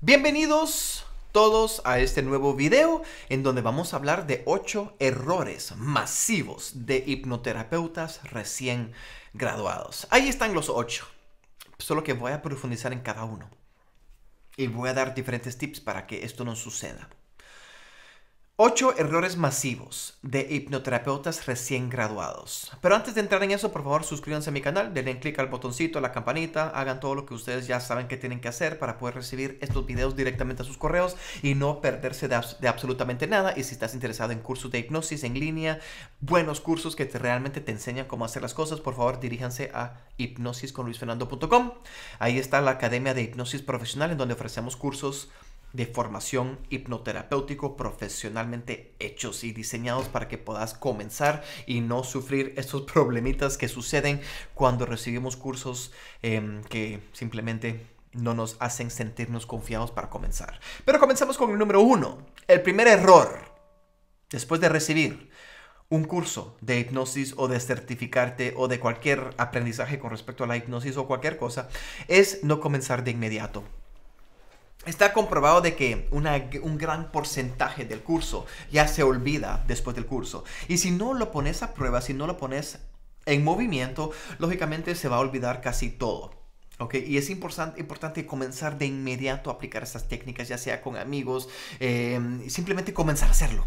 Bienvenidos todos a este nuevo video en donde vamos a hablar de 8 errores masivos de hipnoterapeutas recién graduados. Ahí están los 8, solo que voy a profundizar en cada uno y voy a dar diferentes tips para que esto no suceda. Ocho errores masivos de hipnoterapeutas recién graduados. Pero antes de entrar en eso, por favor, suscríbanse a mi canal, denle click al botoncito, a la campanita, hagan todo lo que ustedes ya saben que tienen que hacer para poder recibir estos videos directamente a sus correos y no perderse de, absolutamente nada. Y si estás interesado en cursos de hipnosis en línea, buenos cursos que te, realmente te enseñan cómo hacer las cosas, por favor, diríjanse a hipnosisconluisfernando.com. Ahí está la Academia de Hipnosis Profesional en donde ofrecemos cursos de formación hipnoterapéutico profesionalmente hechos y diseñados para que puedas comenzar y no sufrir estos problemitas que suceden cuando recibimos cursos em, que simplemente no nos hacen sentirnos confiados para comenzar. Pero comenzamos con el número uno. El primer error, después de recibir un curso de hipnosis o de certificarte o de cualquier aprendizaje con respecto a la hipnosis o cualquier cosa, es no comenzar de inmediato. Está comprobado de que un gran porcentaje del curso ya se olvida después del curso. Y si no lo pones a prueba, si no lo pones en movimiento, lógicamente se va a olvidar casi todo. y es importante comenzar de inmediato a aplicar estas técnicas, ya sea con amigos, em, simplemente comenzar a hacerlo.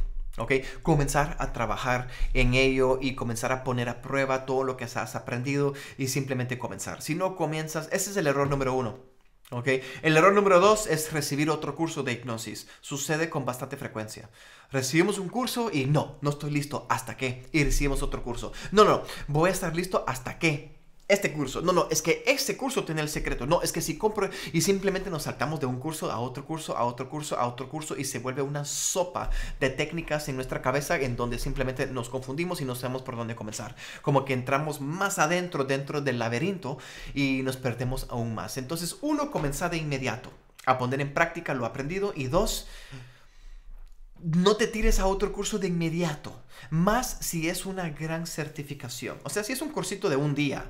Comenzar a trabajar en ello y comenzar a poner a prueba todo lo que has aprendido y simplemente comenzar. Si no comienzas, ese es el error número uno el error número dos es recibir otro curso de hipnosis. Sucede con bastante frecuencia. Recibimos un curso y no, no estoy listo hasta qué. Y recibimos otro curso. No, no, voy a estar listo hasta qué este curso. No, no, es que este curso tiene el secreto. No, es que si compro y simplemente nos saltamos de un curso a otro curso, a otro curso, a otro curso y se vuelve una sopa de técnicas en nuestra cabeza en donde simplemente nos confundimos y no sabemos por dónde comenzar. Como que entramos más adentro, dentro del laberinto y nos perdemos aún más. Entonces, uno, comenzar de inmediato a poner en práctica lo aprendido y dos, no te tires a otro curso de inmediato, más si es una gran certificación. O sea, si es un cursito de un día,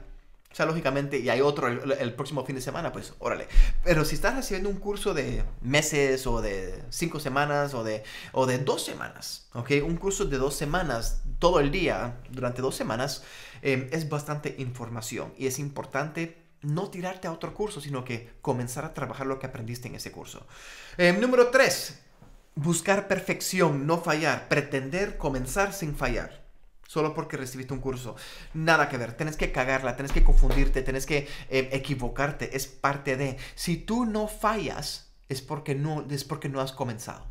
o sea, lógicamente, y hay otro el, próximo fin de semana, pues órale. Pero si estás haciendo un curso de meses o de cinco semanas o de, o de dos semanas, ¿ok? Un curso de dos semanas, todo el día, durante dos semanas, eh, es bastante información y es importante no tirarte a otro curso, sino que comenzar a trabajar lo que aprendiste en ese curso. Eh, número tres, buscar perfección, no fallar, pretender comenzar sin fallar solo porque recibiste un curso. Nada que ver, tienes que cagarla, tienes que confundirte, tienes que eh, equivocarte, es parte de. Si tú no fallas, es porque no, es porque no has comenzado.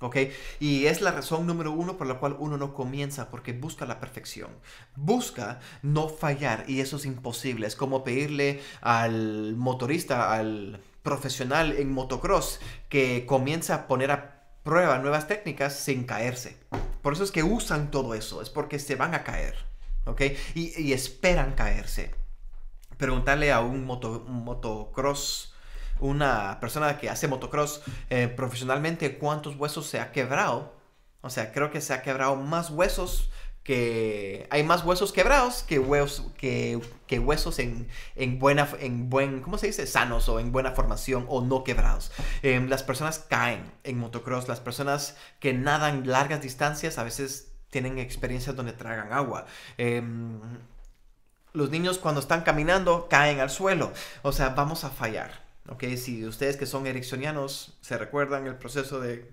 ¿Ok? Y es la razón número uno por la cual uno no comienza, porque busca la perfección. Busca no fallar y eso es imposible. Es como pedirle al motorista, al profesional en motocross, que comience a poner a prueba nuevas técnicas sin caerse. Por eso es que usan todo eso, es porque se van a caer, ¿ok? Y, esperan caerse. Preguntarle a un, motocross, una persona que hace motocross eh, profesionalmente, cuántos huesos se ha quebrado. O sea, creo que se ha quebrado más huesos que hay más huesos quebrados que huesos, que, huesos en, buena, en buen, ¿cómo se dice? Sanos o en buena formación o no quebrados. Em, las personas caen en motocross, las personas que nadan largas distancias a veces tienen experiencias donde tragan agua. Em, los niños cuando están caminando caen al suelo. O sea, vamos a fallar. Si ustedes que son ericksonianos se recuerdan el proceso de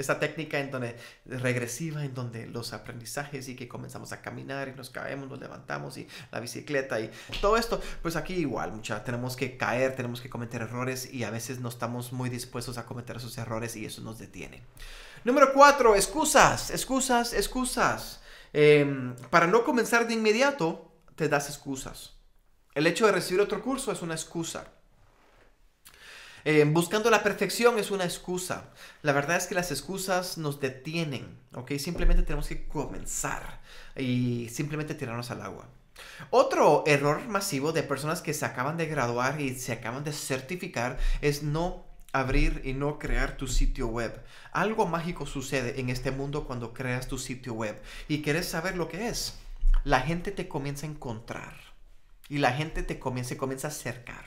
esta técnica en donde, regresiva en donde los aprendizajes y que comenzamos a caminar y nos caemos, nos levantamos y la bicicleta y todo esto, pues aquí igual, mucha, tenemos que caer, tenemos que cometer errores y a veces no estamos muy dispuestos a cometer esos errores y eso nos detiene. Número cuatro, excusas, excusas, excusas. Em, para no comenzar de inmediato, te das excusas. El hecho de recibir otro curso es una excusa. Eh, buscando la perfección es una excusa. La verdad es que las excusas nos detienen, ¿ok? Simplemente tenemos que comenzar y simplemente tirarnos al agua. Otro error masivo de personas que se acaban de graduar y se acaban de certificar es no abrir y no crear tu sitio web. Algo mágico sucede en este mundo cuando creas tu sitio web y quieres saber lo que es. La gente te comienza a encontrar y la gente te comienza, a acercar.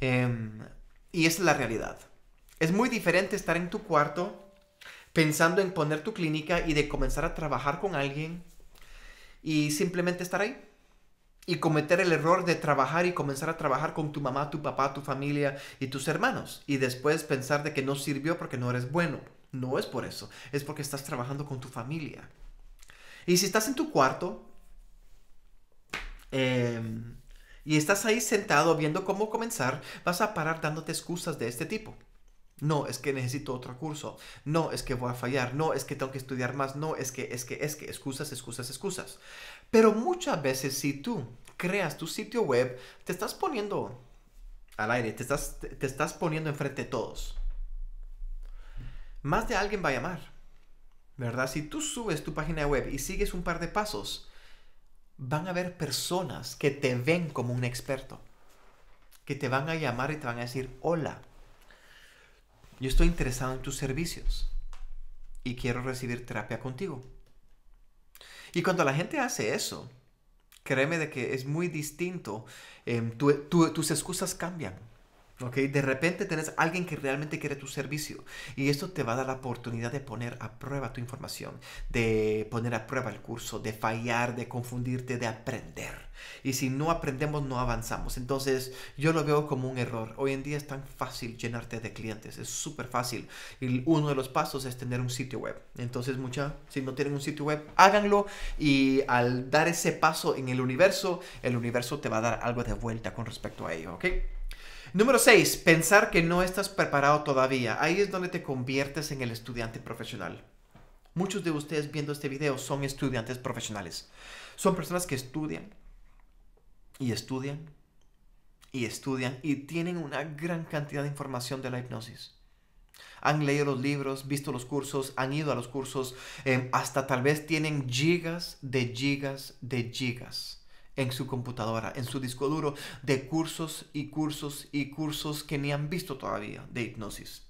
Em, y es la realidad. Es muy diferente estar en tu cuarto pensando en poner tu clínica y de comenzar a trabajar con alguien y simplemente estar ahí. Y cometer el error de trabajar y comenzar a trabajar con tu mamá, tu papá, tu familia y tus hermanos. Y después pensar de que no sirvió porque no eres bueno. No es por eso. Es porque estás trabajando con tu familia. Y si estás en tu cuarto, eh, y estás ahí sentado viendo cómo comenzar, vas a parar dándote excusas de este tipo. No, es que necesito otro curso. No, es que voy a fallar. No, es que tengo que estudiar más. No, es que, es que, es que, excusas, excusas, excusas. Pero muchas veces si tú creas tu sitio web, te estás poniendo al aire, te estás, estás poniendo enfrente de todos. Más de alguien va a llamar, ¿verdad? Si tú subes tu página web y sigues un par de pasos, van a haber personas que te ven como un experto, que te van a llamar y te van a decir, hola, yo estoy interesado en tus servicios y quiero recibir terapia contigo. Y cuando la gente hace eso, créeme de que es muy distinto, em, tus excusas cambian ¿ok? De repente tenés alguien que realmente quiere tu servicio y esto te va a dar la oportunidad de poner a prueba tu información, de poner a prueba el curso, de fallar, de confundirte, de aprender. Y si no aprendemos, no avanzamos. Entonces, yo lo veo como un error. Hoy en día es tan fácil llenarte de clientes, es súper fácil. Y uno de los pasos es tener un sitio web. Entonces, mucha, si no tienen un sitio web, háganlo y al dar ese paso en el universo, el universo te va a dar algo de vuelta con respecto a ello, ¿ok? Número 6. Pensar que no estás preparado todavía. Ahí es donde te conviertes en el estudiante profesional. Muchos de ustedes viendo este video son estudiantes profesionales. Son personas que estudian y estudian y estudian y tienen una gran cantidad de información de la hipnosis. Han leído los libros, visto los cursos, han ido a los cursos, eh, hasta tal vez tienen gigas de gigas de gigas en su computadora, en su disco duro, de cursos y cursos y cursos que ni han visto todavía de hipnosis.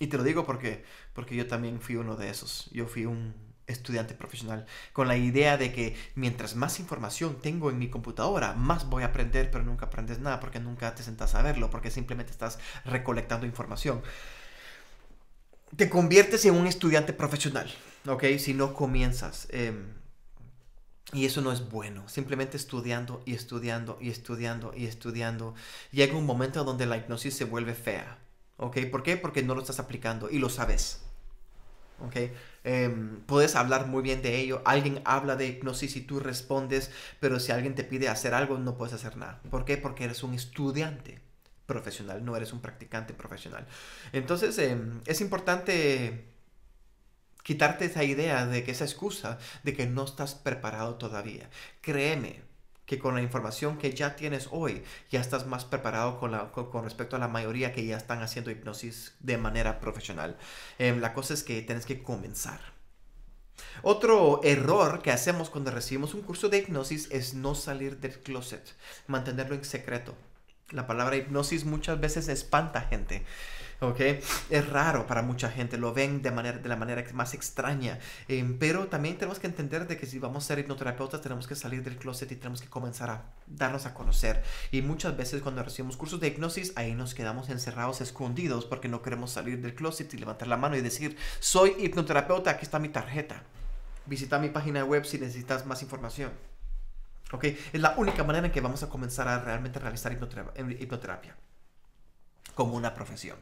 Y te lo digo porque, porque yo también fui uno de esos. Yo fui un estudiante profesional con la idea de que mientras más información tengo en mi computadora, más voy a aprender, pero nunca aprendes nada porque nunca te sentas a verlo, porque simplemente estás recolectando información te conviertes en un estudiante profesional, ¿ok? Si no comienzas. Em, y eso no es bueno, simplemente estudiando y estudiando y estudiando y estudiando. Llega un momento donde la hipnosis se vuelve fea. ¿Ok? ¿Por qué? Porque no lo estás aplicando y lo sabes. ¿Ok? Em, puedes hablar muy bien de ello. Alguien habla de hipnosis y tú respondes, pero si alguien te pide hacer algo, no puedes hacer nada. ¿Por qué? Porque eres un estudiante profesional, no eres un practicante profesional. Entonces, em, es importante quitarte esa idea de que esa excusa de que no estás preparado todavía. Créeme que con la información que ya tienes hoy, ya estás más preparado con, con, respecto a la mayoría que ya están haciendo hipnosis de manera profesional. Eh, la cosa es que tienes que comenzar. Otro error que hacemos cuando recibimos un curso de hipnosis es no salir del closet, mantenerlo en secreto. La palabra hipnosis muchas veces espanta a gente. Es raro para mucha gente, lo ven de, manera, de la manera más extraña, eh, pero también tenemos que entender de que si vamos a ser hipnoterapeutas tenemos que salir del closet y tenemos que comenzar a darnos a conocer. Y muchas veces cuando recibimos cursos de hipnosis, ahí nos quedamos encerrados, escondidos, porque no queremos salir del closet y levantar la mano y decir, soy hipnoterapeuta, aquí está mi tarjeta. Visita mi página web si necesitas más información. Okay, Es la única manera en que vamos a comenzar a realmente realizar hipnoterapia como una profesión.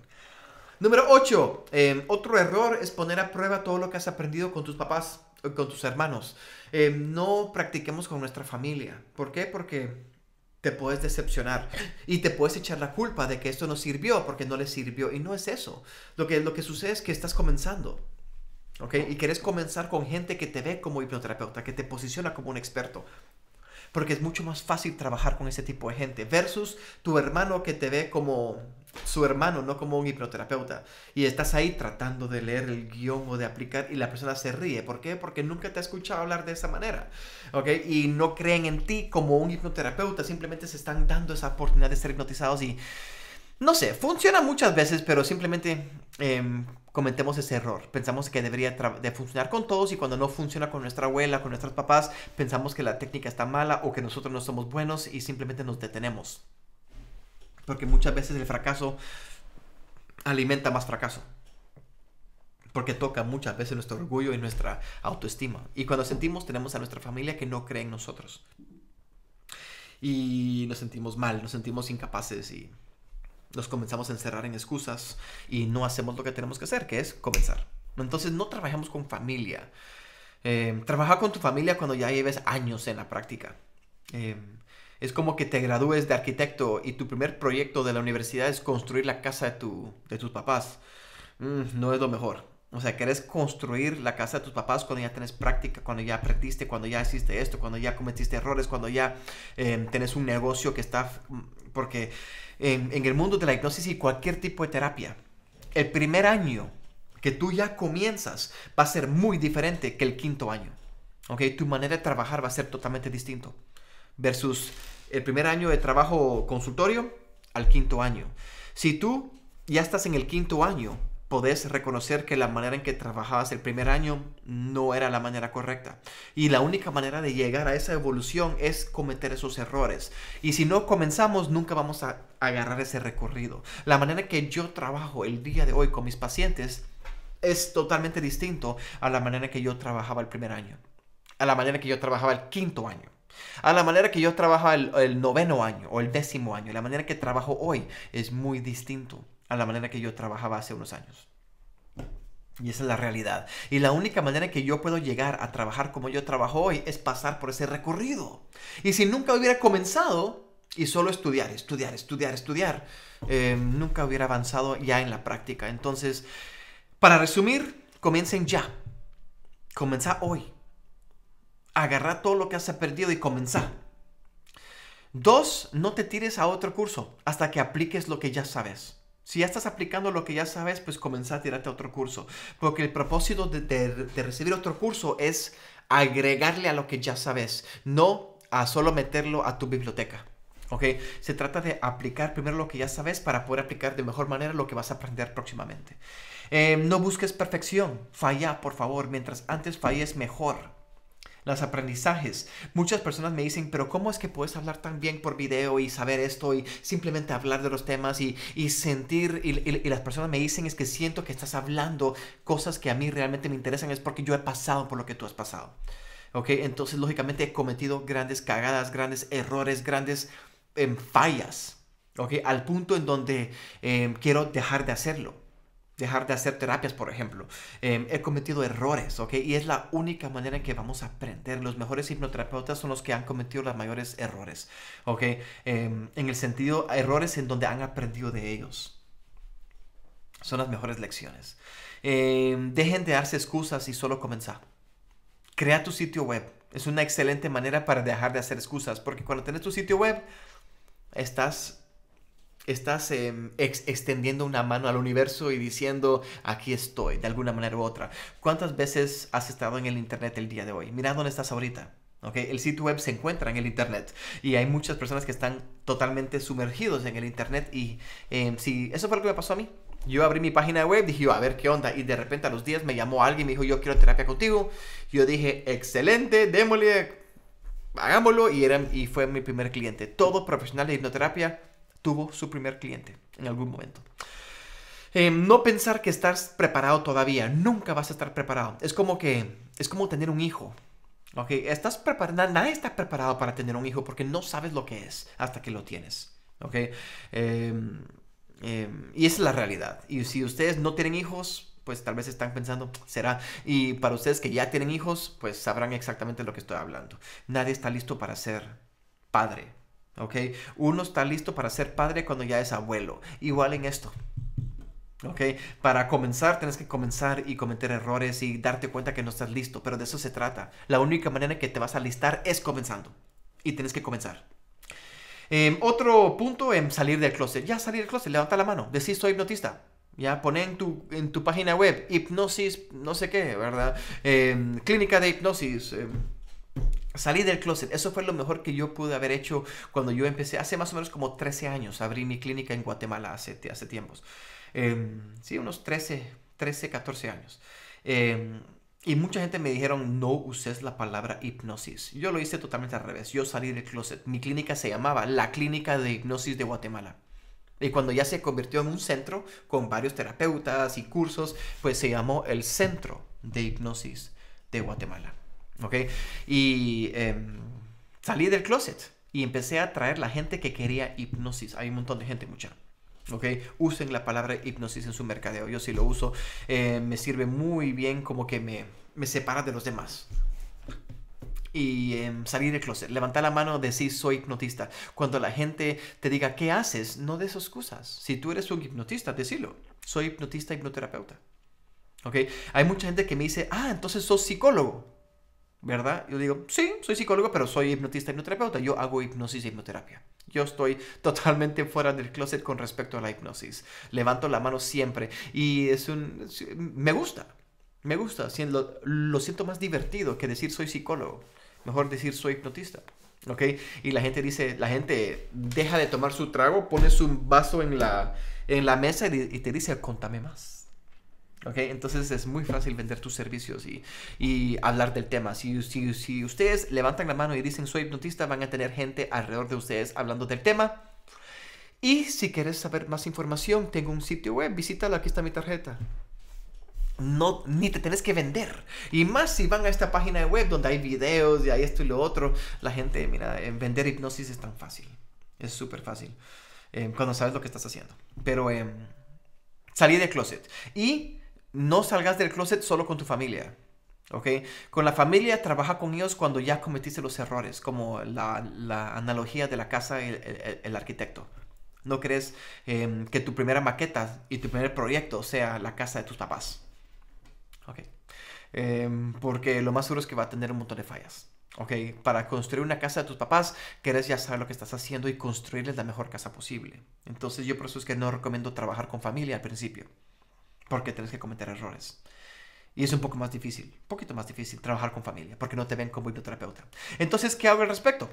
Número 8. Em, otro error es poner a prueba todo lo que has aprendido con tus papás, eh, con tus hermanos. Em, no practiquemos con nuestra familia. ¿Por qué? Porque te puedes decepcionar y te puedes echar la culpa de que esto no sirvió porque no le sirvió. Y no es eso. Lo que, lo que sucede es que estás comenzando. ¿Ok? Y quieres comenzar con gente que te ve como hipnoterapeuta, que te posiciona como un experto porque es mucho más fácil trabajar con ese tipo de gente versus tu hermano que te ve como su hermano, no como un hipnoterapeuta. Y estás ahí tratando de leer el guión o de aplicar y la persona se ríe. ¿Por qué? Porque nunca te ha escuchado hablar de esa manera. ¿Ok? Y no creen en ti como un hipnoterapeuta. Simplemente se están dando esa oportunidad de ser hipnotizados y... No sé, funciona muchas veces, pero simplemente comentemos cometemos ese error. Pensamos que debería de funcionar con todos y cuando no funciona con nuestra abuela, con nuestros papás, pensamos que la técnica está mala o que nosotros no somos buenos y simplemente nos detenemos. Porque muchas veces el fracaso alimenta más fracaso. Porque toca muchas veces nuestro orgullo y nuestra autoestima. Y cuando sentimos, tenemos a nuestra familia que no cree en nosotros. Y nos sentimos mal, nos sentimos incapaces y nos comenzamos a encerrar en excusas y no hacemos lo que tenemos que hacer, que es comenzar. Entonces no trabajamos con familia. Eh, trabaja con tu familia cuando ya lleves años en la práctica. Eh, es como que te gradúes de arquitecto y tu primer proyecto de la universidad es construir la casa de, tus papás. Mm, no es lo mejor. O sea, querés construir la casa de tus papás cuando ya tienes práctica, cuando ya aprendiste, cuando ya hiciste esto, cuando ya cometiste errores, cuando ya em, tienes un negocio que está... Mm, porque en, el mundo de la hipnosis y cualquier tipo de terapia, el primer año que tú ya comienzas va a ser muy diferente que el quinto año. Tu manera de trabajar va a ser totalmente distinto versus el primer año de trabajo consultorio al quinto año. Si tú ya estás en el quinto año, podés reconocer que la manera en que trabajabas el primer año no era la manera correcta. Y la única manera de llegar a esa evolución es cometer esos errores. Y si no comenzamos, nunca vamos a agarrar ese recorrido. La manera que yo trabajo el día de hoy con mis pacientes es totalmente distinto a la manera que yo trabajaba el primer año, a la manera que yo trabajaba el quinto año. A la manera que yo trabajaba el, noveno año o el décimo año, la manera que trabajo hoy es muy distinto a la manera que yo trabajaba hace unos años. Y esa es la realidad. Y la única manera que yo puedo llegar a trabajar como yo trabajo hoy es pasar por ese recorrido. Y si nunca hubiera comenzado y solo estudiar, estudiar, estudiar, estudiar, eh, nunca hubiera avanzado ya en la práctica. Entonces, para resumir, comiencen ya. Comenzá hoy. Agarra todo lo que has perdido y comenzá. Dos, no te tires a otro curso hasta que apliques lo que ya sabes. Si ya estás aplicando lo que ya sabes, pues comenzá a tirarte a otro curso. Porque el propósito de, recibir otro curso es agregarle a lo que ya sabes, no a solo meterlo a tu biblioteca. ¿Ok? Se trata de aplicar primero lo que ya sabes para poder aplicar de mejor manera lo que vas a aprender próximamente. Em, no busques perfección, falla por favor, mientras antes falles mejor los aprendizajes. Muchas personas me dicen, pero ¿cómo es que puedes hablar tan bien por video y saber esto y simplemente hablar de los temas y, sentir? Y, las personas me dicen, es que siento que estás hablando cosas que a mí realmente me interesan, es porque yo he pasado por lo que tú has pasado. ¿Ok? Entonces, lógicamente, he cometido grandes cagadas, grandes errores, grandes em, fallas. ¿Ok? Al punto en donde em, quiero dejar de hacerlo dejar de hacer terapias, por ejemplo. Em, he cometido errores, ¿ok? Y es la única manera en que vamos a aprender. Los mejores hipnoterapeutas son los que han cometido los mayores errores, ¿ok? Em, en el sentido, errores en donde han aprendido de ellos. Son las mejores lecciones. Em, dejen de darse excusas y solo comenzar. Crea tu sitio web. Es una excelente manera para dejar de hacer excusas, porque cuando tienes tu sitio web, estás estás em, extendiendo una mano al universo y diciendo, aquí estoy, de alguna manera u otra. ¿Cuántas veces has estado en el Internet el día de hoy? Mira dónde estás ahorita. Okay. El sitio web se encuentra en el Internet y hay muchas personas que están totalmente sumergidos en el Internet y em, si eso fue lo que me pasó a mí. Yo abrí mi página web, dije a ver qué onda. Y de repente a los días me llamó alguien y me dijo, yo quiero terapia contigo. Yo dije, excelente, démosle, hagámoslo. Y, era, y fue mi primer cliente. Todo profesional de hipnoterapia tuvo su primer cliente en algún momento. Em, no pensar que estás preparado todavía. Nunca vas a estar preparado. Es como que es como tener un hijo. Okay, estás Nadie está preparado para tener un hijo porque no sabes lo que es hasta que lo tienes. Okay, em, em, y esa es la realidad. Y si ustedes no tienen hijos, pues tal vez están pensando, será. Y para ustedes que ya tienen hijos, pues sabrán exactamente lo que estoy hablando. Nadie está listo para ser padre, ¿ok? Uno está listo para ser padre cuando ya es abuelo. Igual en esto. ¿Ok? Para comenzar, tienes que comenzar y cometer errores y darte cuenta que no estás listo, pero de eso se trata. La única manera que te vas a listar es comenzando. Y tienes que comenzar. Em, otro punto en salir del closet. Ya salir del closet, levanta la mano, decís soy hipnotista. Ya pone en tu, en tu página web hipnosis, no sé qué, ¿verdad? Em, clínica de hipnosis. Em, Salí del closet, eso fue lo mejor que yo pude haber hecho cuando yo empecé, hace más o menos como 13 años, abrí mi clínica en Guatemala hace, hace tiempos. Em, sí, unos 13, 13, 14 años. Em, y mucha gente me dijeron, no uses la palabra hipnosis. Yo lo hice totalmente al revés, yo salí del closet. Mi clínica se llamaba la Clínica de Hipnosis de Guatemala. Y cuando ya se convirtió en un centro con varios terapeutas y cursos, pues se llamó el Centro de Hipnosis de Guatemala. ¿Ok? Y em, salí del closet y empecé a traer la gente que quería hipnosis. Hay un montón de gente, mucha. ¿Ok? Usen la palabra hipnosis en su mercadeo. Yo sí lo uso. Eh, me sirve muy bien como que me, me separa de los demás y eh, em, salir del closet. Levantar la mano, decir soy hipnotista. Cuando la gente te diga qué haces, no des excusas. Si tú eres un hipnotista, decilo. Soy hipnotista, hipnoterapeuta. ¿Ok? Hay mucha gente que me dice, ah, entonces sos psicólogo. ¿verdad? Yo digo, sí, soy psicólogo, pero soy hipnotista y hipnoterapeuta. Yo hago hipnosis y hipnoterapia. Yo estoy totalmente fuera del closet con respecto a la hipnosis. Levanto la mano siempre y es un... Me gusta, me gusta. Lo, lo siento más divertido que decir soy psicólogo. Mejor decir soy hipnotista. ¿Ok? Y la gente dice, la gente deja de tomar su trago, pone su vaso en la, en la mesa y, y te dice, contame más. Entonces es muy fácil vender tus servicios y, hablar del tema. Si, si, si, ustedes levantan la mano y dicen soy hipnotista, van a tener gente alrededor de ustedes hablando del tema. Y si quieres saber más información, tengo un sitio web, visítalo, aquí está mi tarjeta. No, ni te tienes que vender. Y más si van a esta página web donde hay videos y hay esto y lo otro. La gente, mira, vender hipnosis es tan fácil. Es súper fácil. Eh, cuando sabes lo que estás haciendo. Pero eh, salí de closet. Y no salgas del closet solo con tu familia. ¿Ok? Con la familia trabaja con ellos cuando ya cometiste los errores, como la, analogía de la casa el, el, arquitecto. No crees em, que tu primera maqueta y tu primer proyecto sea la casa de tus papás. ¿Ok? Em, porque lo más seguro es que va a tener un montón de fallas. ¿Ok? Para construir una casa de tus papás, querés ya saber lo que estás haciendo y construirles la mejor casa posible. Entonces yo por eso es que no recomiendo trabajar con familia al principio porque tienes que cometer errores. Y es un poco más difícil, un poquito más difícil trabajar con familia, porque no te ven como hipnoterapeuta. Entonces, ¿qué hago al respecto?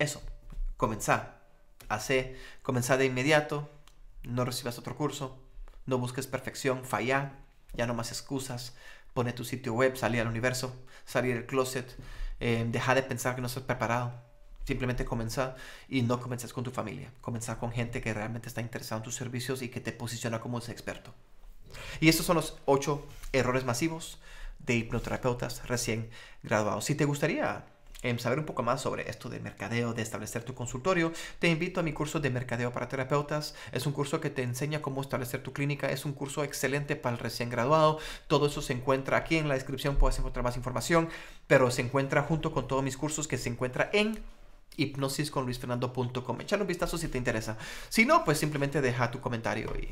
Eso, comenzar. Hacer, comenzar de inmediato, no recibas otro curso, no busques perfección, falla, ya no más excusas, pone tu sitio web, salí al universo, salí del closet, eh, deja de pensar que no estás preparado Simplemente comenzar y no comenzar con tu familia. Comenzar con gente que realmente está interesada en tus servicios y que te posiciona como ese experto. Y estos son los ocho errores masivos de hipnoterapeutas recién graduados. Si te gustaría em, saber un poco más sobre esto de mercadeo, de establecer tu consultorio, te invito a mi curso de mercadeo para terapeutas. Es un curso que te enseña cómo establecer tu clínica. Es un curso excelente para el recién graduado. Todo eso se encuentra aquí en la descripción. Puedes encontrar más información, pero se encuentra junto con todos mis cursos que se encuentra en hipnosisconluisfernando.com. Echar un vistazo si te interesa. Si no, pues simplemente deja tu comentario y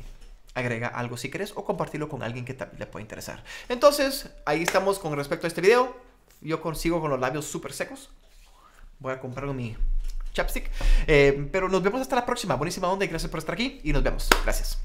agrega algo si quieres o compartirlo con alguien que también le pueda interesar. Entonces, ahí estamos con respecto a este video. Yo consigo con los labios súper secos. Voy a comprar mi chapstick. Eh, pero nos vemos hasta la próxima. Buenísima onda y gracias por estar aquí. Y nos vemos. Gracias.